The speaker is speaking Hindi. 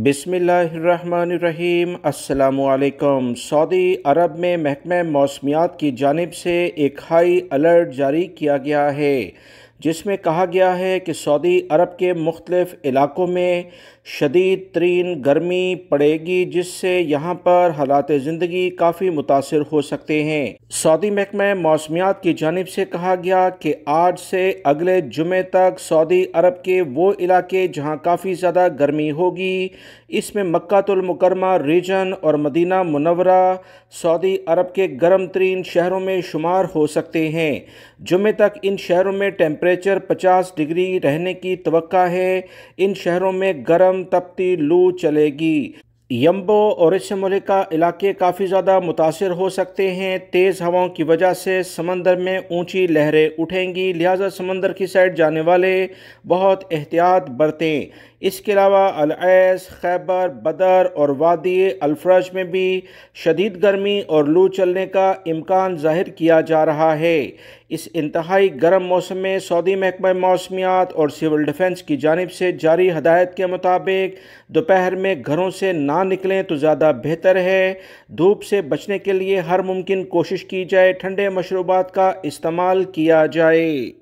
बिसमीम् अल्लाम सऊदी अरब में महकम मौसमियात की जानब से एक हाई अलर्ट जारी किया गया है जिसमें कहा गया है कि सऊदी अरब के मुख्तलिफ़ इलाक़ों में शदीद तरीन गर्मी पड़ेगी जिससे यहाँ पर हालात ज़िंदगी काफ़ी मुतासर हो सकते हैं सऊदी महकमे मौसमियात की जानब से कहा गया कि आज से अगले जुमे तक सऊदी अरब के वो इलाके जहाँ काफ़ी ज़्यादा गर्मी होगी इसमें मक्तुलमकरमा रीजन और मदीना मुनवरा सऊदी अरब के गर्म तरीन शहरों में शुमार हो सकते हैं जुमे तक इन शहरों में टेम्परे टेम्परेचर 50 डिग्री रहने की तवक्का है इन शहरों में गर्म तपती लू चलेगी यम्बो और इसमोलिका इलाके काफ़ी ज़्यादा मुतासर हो सकते हैं तेज़ हवाओं की वजह से समंदर में ऊंची लहरें उठेंगी लिहाजा समंदर की साइड जाने वाले बहुत एहतियात बरतें इसके अलावा अलैस खैबर बदर और वादी अलफ्रज में भी शदीद गर्मी और लू चलने का इम्कान ज़ाहिर किया जा रहा है इस इंतहाई गर्म मौसम में सऊदी महकमा मौसमियात और सिविल डिफेंस की जानब से जारी हदायत के मुताबिक दोपहर में घरों से ना निकलें तो ज़्यादा बेहतर है धूप से बचने के लिए हर मुमकिन कोशिश की जाए ठंडे मशरूबात का इस्तेमाल किया जाए